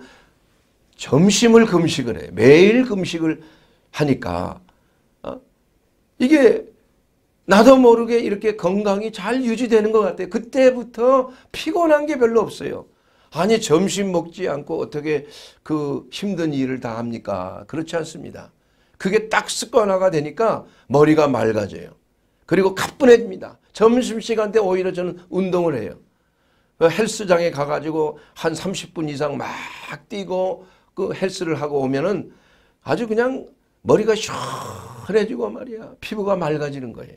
점심을 금식을 해. 매일 금식을 하니까 어? 이게 나도 모르게 이렇게 건강이 잘 유지되는 것 같아요. 그때부터 피곤한 게 별로 없어요. 아니 점심 먹지 않고 어떻게 그 힘든 일을 다 합니까? 그렇지 않습니다. 그게 딱 습관화가 되니까 머리가 맑아져요. 그리고 가뿐해집니다. 점심시간 때 오히려 저는 운동을 해요. 헬스장에 가가지고 한 30분 이상 막 뛰고 그 헬스를 하고 오면은 아주 그냥 머리가 시원해지고 말이야. 피부가 맑아지는 거예요.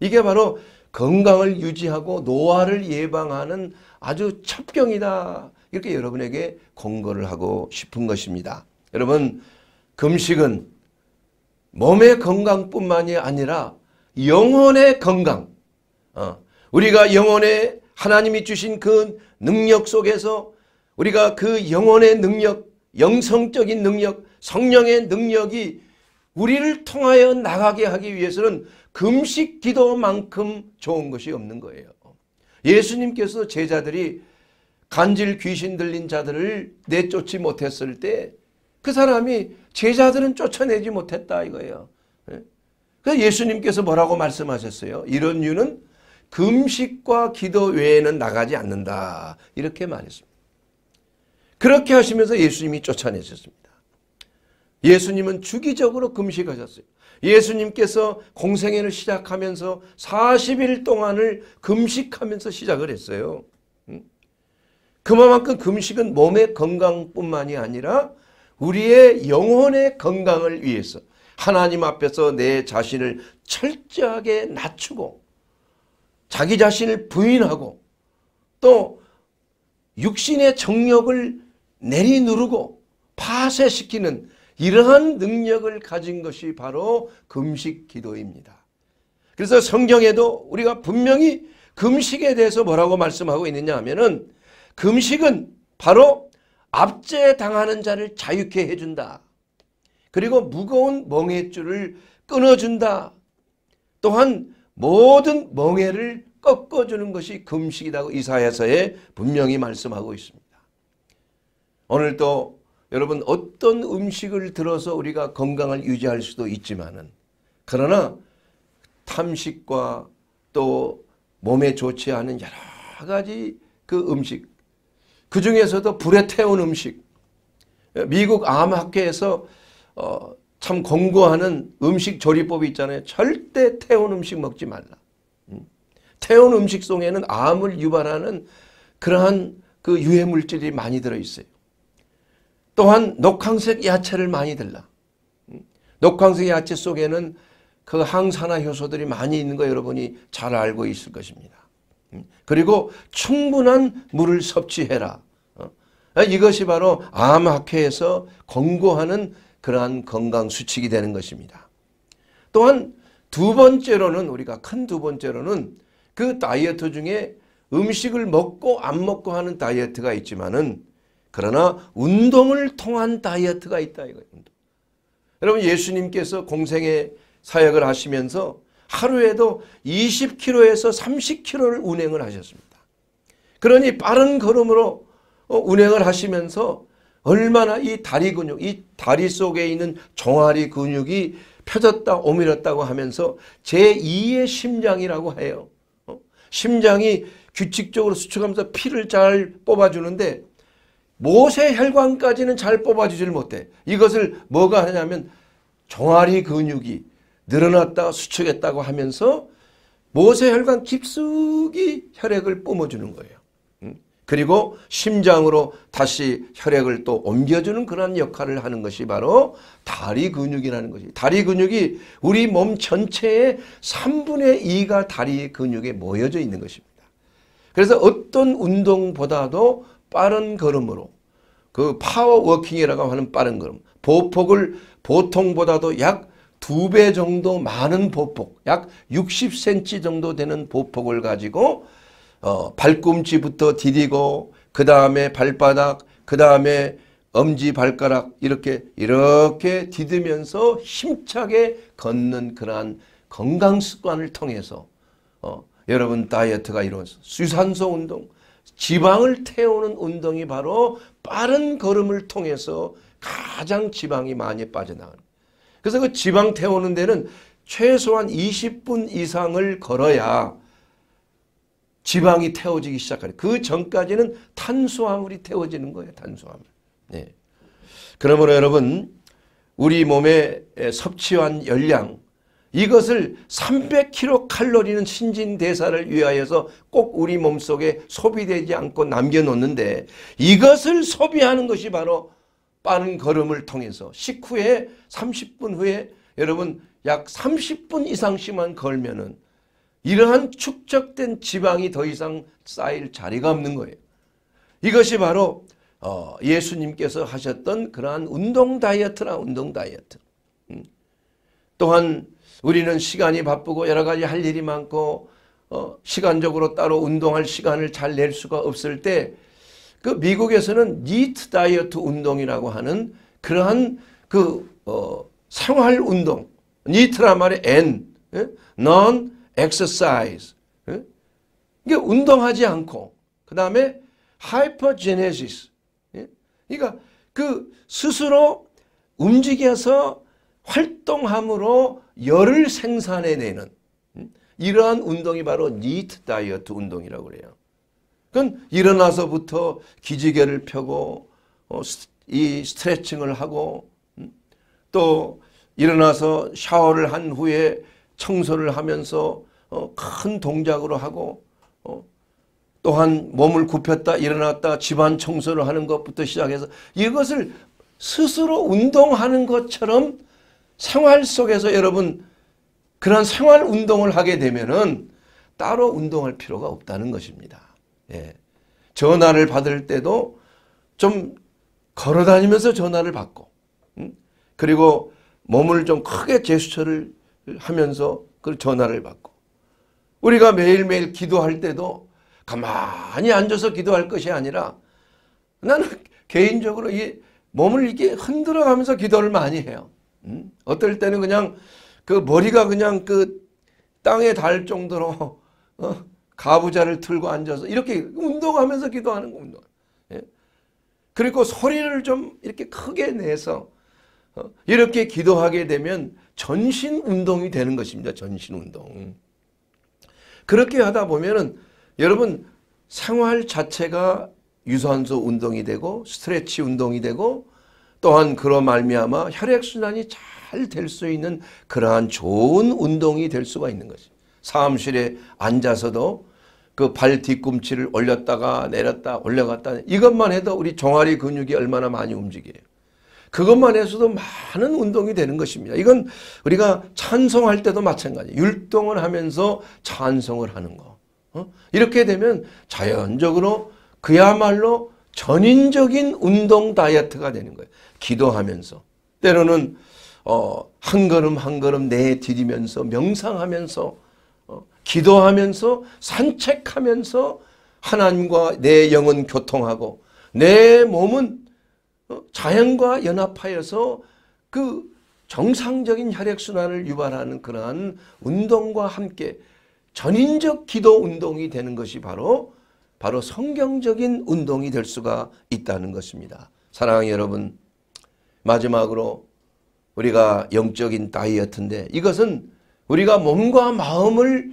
이게 바로 건강을 유지하고 노화를 예방하는 아주 첩경이다. 이렇게 여러분에게 권고를 하고 싶은 것입니다. 여러분 금식은 몸의 건강뿐만이 아니라 영혼의 건강 어, 우리가 영혼의 하나님이 주신 그 능력 속에서 우리가 그 영혼의 능력 영성적인 능력, 성령의 능력이 우리를 통하여 나가게 하기 위해서는 금식 기도만큼 좋은 것이 없는 거예요. 예수님께서 제자들이 간질 귀신 들린 자들을 내쫓지 못했을 때 그 사람이 제자들은 쫓아내지 못했다 이거예요. 예? 그래서 예수님께서 뭐라고 말씀하셨어요? 이런 이유는 금식과 기도 외에는 나가지 않는다. 이렇게 말했습니다. 그렇게 하시면서 예수님이 쫓아내셨습니다. 예수님은 주기적으로 금식하셨어요. 예수님께서 공생애를 시작하면서 40일 동안을 금식하면서 시작을 했어요. 그만큼 금식은 몸의 건강뿐만이 아니라 우리의 영혼의 건강을 위해서 하나님 앞에서 내 자신을 철저하게 낮추고 자기 자신을 부인하고 또 육신의 정력을 내리누르고 파쇄시키는 이러한 능력을 가진 것이 바로 금식 기도입니다. 그래서 성경에도 우리가 분명히 금식에 대해서 뭐라고 말씀하고 있느냐 하면은 금식은 바로 압제당하는 자를 자유케 해준다. 그리고 무거운 멍해줄을 끊어준다. 또한 모든 멍해를 꺾어주는 것이 금식이라고 이사야서에 분명히 말씀하고 있습니다. 오늘도 여러분 어떤 음식을 들어서 우리가 건강을 유지할 수도 있지만은 그러나 탐식과 또 몸에 좋지 않은 여러 가지 그 음식 그 중에서도 불에 태운 음식 미국 암학회에서 어, 참 권고하는 음식 조리법이 있잖아요. 절대 태운 음식 먹지 말라. 음. 태운 음식 속에는 암을 유발하는 그러한 그 유해물질이 많이 들어있어요. 또한 녹황색 야채를 많이 들라. 녹황색 야채 속에는 그 항산화 효소들이 많이 있는 거 여러분이 잘 알고 있을 것입니다. 음. 그리고 충분한 물을 섭취해라. 어? 이것이 바로 암학회에서 권고하는 그러한 건강수칙이 되는 것입니다. 또한 두 번째로는 우리가 큰 두 번째로는 그 다이어트 중에 음식을 먹고 안 먹고 하는 다이어트가 있지만은 그러나 운동을 통한 다이어트가 있다 이거예요. 여러분 예수님께서 공생의 사역을 하시면서 하루에도 20km에서 30km를 운행을 하셨습니다. 그러니 빠른 걸음으로 어, 운행을 하시면서 얼마나 이 다리 근육, 이 다리 속에 있는 종아리 근육이 펴졌다 오밀었다고 하면서 제2의 심장이라고 해요. 어? 심장이 규칙적으로 수축하면서 피를 잘 뽑아주는데 모세 혈관까지는 잘 뽑아주질 못해. 이것을 뭐가 하냐면 종아리 근육이 늘어났다가 수축했다고 하면서 모세 혈관 깊숙이 혈액을 뿜어주는 거예요. 그리고 심장으로 다시 혈액을 또 옮겨주는 그런 역할을 하는 것이 바로 다리 근육이라는 것이 다리 근육이 우리 몸 전체의 3분의 2가 다리 근육에 모여져 있는 것입니다. 그래서 어떤 운동보다도 빠른 걸음으로 그 파워워킹이라고 하는 빠른 걸음 보폭을 보통보다도 약 두 배 정도 많은 보폭 약 60cm 정도 되는 보폭을 가지고 어, 발꿈치부터 디디고 그 다음에 발바닥 그 다음에 엄지발가락 이렇게 이렇게 디디면서 힘차게 걷는 그러한 건강습관을 통해서 어, 여러분 다이어트가 이루어져 수산소 운동 지방을 태우는 운동이 바로 빠른 걸음을 통해서 가장 지방이 많이 빠져나가는 그래서 그 지방 태우는 데는 최소한 20분 이상을 걸어야 지방이 태워지기 시작하는 그 전까지는 탄수화물이 태워지는 거예요. 탄수화물. 네. 그러므로 여러분 우리 몸에 섭취한 열량 이것을 300kcal 는 신진대사를 위하여서 꼭 우리 몸속에 소비되지 않고 남겨놓는데 이것을 소비하는 것이 바로 빠른 걸음을 통해서 식후에 30분 후에 여러분 약 30분 이상씩만 걸면은 이러한 축적된 지방이 더 이상 쌓일 자리가 없는 거예요. 이것이 바로 어, 예수님께서 하셨던 그러한 운동 다이어트나 운동 다이어트. 음. 또한 우리는 시간이 바쁘고 여러 가지 할 일이 많고 어, 시간적으로 따로 운동할 시간을 잘 낼 수가 없을 때그 미국에서는 니트 다이어트 운동이라고 하는 그러한 그 어, 생활 운동 니트란 말에 N 예? non exercise 예? 이게 운동하지 않고 그 다음에 hypergenesis 예? 그러니까 그 스스로 움직여서 활동함으로 열을 생산해내는 음? 이러한 운동이 바로 니트 다이어트 운동이라고 그래요. 그건 일어나서부터 기지개를 펴고 어, 이 스트레칭을 하고 음? 또 일어나서 샤워를 한 후에 청소를 하면서 어, 큰 동작으로 하고 어, 또한 몸을 굽혔다 일어났다 집안 청소를 하는 것부터 시작해서 이것을 스스로 운동하는 것처럼 생활 속에서 여러분 그런 생활 운동을 하게 되면은 따로 운동할 필요가 없다는 것입니다. 예. 전화를 받을 때도 좀 걸어 다니면서 전화를 받고 음? 그리고 몸을 좀 크게 제스처를 하면서 그 전화를 받고 우리가 매일매일 기도할 때도 가만히 앉아서 기도할 것이 아니라 나는 개인적으로 이 몸을 이렇게 흔들어 가면서 기도를 많이 해요. 어떨 때는 그냥 그 머리가 그냥 그 땅에 닿을 정도로 어? 가부좌를 틀고 앉아서 이렇게 운동하면서 기도하는 겁니다. 예? 그리고 소리를 좀 이렇게 크게 내서 어? 이렇게 기도하게 되면 전신 운동이 되는 것입니다. 전신 운동. 그렇게 하다 보면은 여러분 생활 자체가 유산소 운동이 되고 스트레치 운동이 되고 또한 그러 말미암아 혈액순환이 잘 될 수 있는 그러한 좋은 운동이 될 수가 있는 거지. 사무실에 앉아서도 그 발 뒤꿈치를 올렸다가 내렸다 올려갔다 이것만 해도 우리 종아리 근육이 얼마나 많이 움직여요. 그것만 해서도 많은 운동이 되는 것입니다. 이건 우리가 찬송할 때도 마찬가지. 율동을 하면서 찬송을 하는 거. 어? 이렇게 되면 자연적으로 그야말로 전인적인 운동 다이어트가 되는 거예요. 기도하면서 때로는 어, 한 걸음 한 걸음 내디디면서 명상하면서 어, 기도하면서 산책하면서 하나님과 내 영은 교통하고 내 몸은 어, 자연과 연합하여서 그 정상적인 혈액순환을 유발하는 그러한 운동과 함께 전인적 기도 운동이 되는 것이 바로 바로 성경적인 운동이 될 수가 있다는 것입니다. 사랑하는 여러분 마지막으로 우리가 영적인 다이어트인데 이것은 우리가 몸과 마음을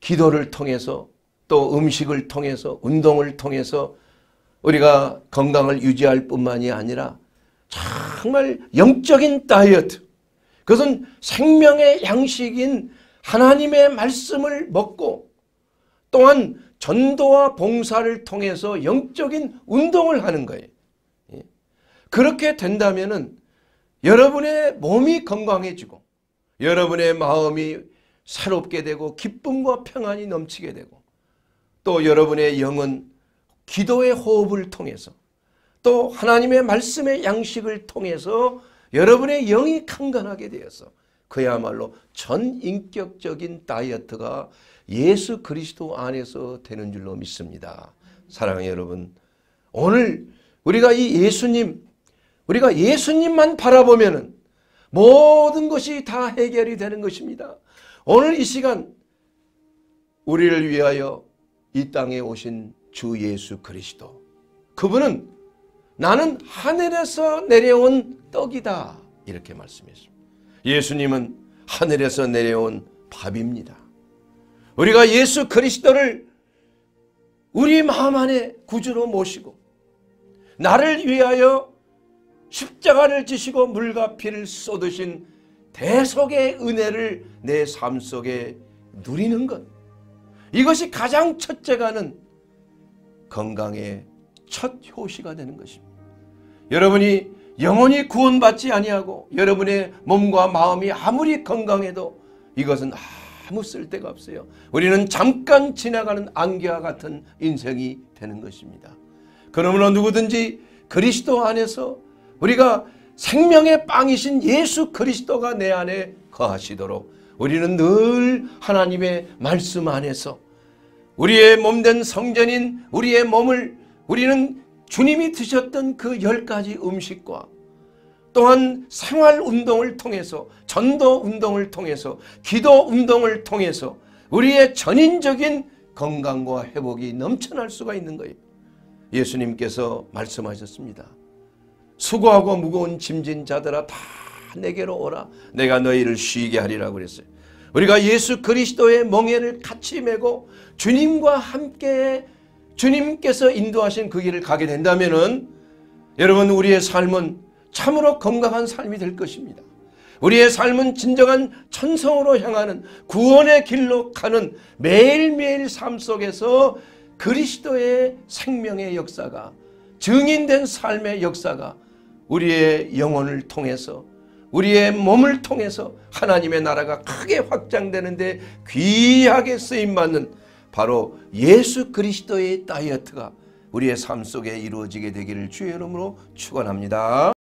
기도를 통해서 또 음식을 통해서 운동을 통해서 우리가 건강을 유지할 뿐만이 아니라 정말 영적인 다이어트 그것은 생명의 양식인 하나님의 말씀을 먹고 또한 전도와 봉사를 통해서 영적인 운동을 하는 거예요. 그렇게 된다면 여러분의 몸이 건강해지고 여러분의 마음이 새롭게 되고 기쁨과 평안이 넘치게 되고 또 여러분의 영은 기도의 호흡을 통해서 또 하나님의 말씀의 양식을 통해서 여러분의 영이 강건하게 되어서 그야말로 전인격적인 다이어트가 예수 그리스도 안에서 되는 줄로 믿습니다. 사랑해 여러분 오늘 우리가 이 예수님 우리가 예수님만 바라보면 모든 것이 다 해결이 되는 것입니다. 오늘 이 시간 우리를 위하여 이 땅에 오신 주 예수 그리스도 그분은 나는 하늘에서 내려온 떡이다 이렇게 말씀했습니다. 예수님은 하늘에서 내려온 밥입니다. 우리가 예수 그리스도를 우리 마음 안에 구주로 모시고 나를 위하여 십자가를 지시고 물과 피를 쏟으신 대속의 은혜를 내 삶 속에 누리는 것. 이것이 가장 첫째가는 건강의 첫 효시가 되는 것입니다. 여러분이 영원히 구원받지 아니하고 여러분의 몸과 마음이 아무리 건강해도 이것은 아무 쓸데가 없어요. 우리는 잠깐 지나가는 안개와 같은 인생이 되는 것입니다. 그러므로 누구든지 그리스도 안에서 우리가 생명의 빵이신 예수 그리스도가 내 안에 거하시도록 우리는 늘 하나님의 말씀 안에서 우리의 몸된 성전인 우리의 몸을 우리는 주님이 드셨던 그 열 가지 음식과 또한 생활 운동을 통해서 전도 운동을 통해서 기도 운동을 통해서 우리의 전인적인 건강과 회복이 넘쳐날 수가 있는 거예요. 예수님께서 말씀하셨습니다. 수고하고 무거운 짐진 자들아 다 내게로 오라 내가 너희를 쉬게 하리라 그랬어요. 우리가 예수 그리스도의 멍해를 같이 메고 주님과 함께 주님께서 인도하신 그 길을 가게 된다면은 여러분 우리의 삶은 참으로 건강한 삶이 될 것입니다. 우리의 삶은 진정한 천성으로 향하는 구원의 길로 가는 매일매일 삶 속에서 그리스도의 생명의 역사가 증인된 삶의 역사가 우리의 영혼을 통해서 우리의 몸을 통해서 하나님의 나라가 크게 확장되는데 귀하게 쓰임받는 바로 예수 그리스도의 다이어트가 우리의 삶 속에 이루어지게 되기를 주의 이름으로 축원합니다.